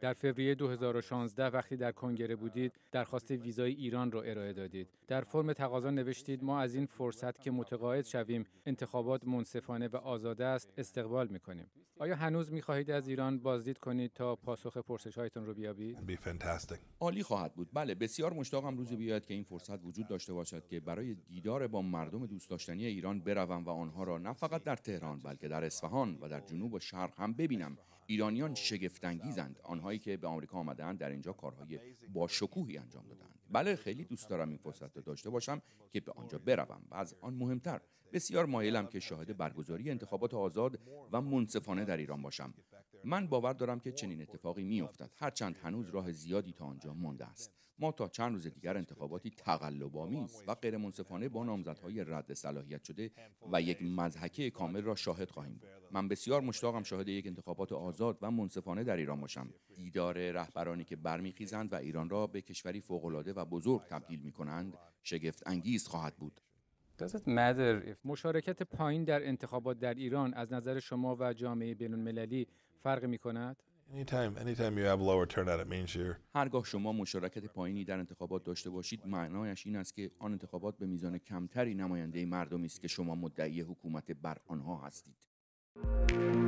در فوریه 2016 وقتی در کنگره بودید درخواست ویزای ایران را ارائه دادید در فرم تقاضا نوشتید ما از این فرصت که متقاعد شویم انتخابات منصفانه و آزاده است استقبال میکنیم آیا هنوز میخواهید از ایران بازدید کنید تا پاسخ پرسش هایتون رو بیابید عالی خواهد بود بله بسیار مشتاقم روزی بیاید که این فرصت وجود داشته باشد که برای دیدار با مردم دوست داشتنی ایران بروم و آنها را نه فقط در تهران بلکه در اصفهان و در جنوب شرق هم ببینم ایرانیان oh, شگفتانگیزند آنهایی که به آمریکا آمدهاند در اینجا کارهای با شکوهی انجام دادند بله خیلی دوست دارم این فرصت را داشته باشم که به آنجا بروم و از آن مهمتر بسیار مایلم که شاهد برگزاری انتخابات آزاد و منصفانه در ایران باشم من باور دارم که چنین اتفاقی میافتد هرچند هنوز راه زیادی تا آنجا مانده است ما تا چند روز دیگر انتخاباتی است و غیرمنصفانه با نامزدهای رد صلاحیت شده و یک مزحکه کامل را شاهد خواهیم بود من بسیار مشتاقم شاهد یک انتخابات آزاد و منصفانه در ایران باشم دیدار رهبرانی که برمیخیزند و ایران را به کشوری فوقالعاده و بزرگ تبدیل می‌کنند شگفت انگیز خواهد بود مشارکت پایین در انتخابات در ایران از نظر شما و جامعه بین المللی فرق می کند؟ هرگاه شما مشارکت پایینی در انتخابات داشته باشید معنایش این است که آن انتخابات به میزان کمتری نماینده مردمی است که شما مدعی حکومت بر آنها هستید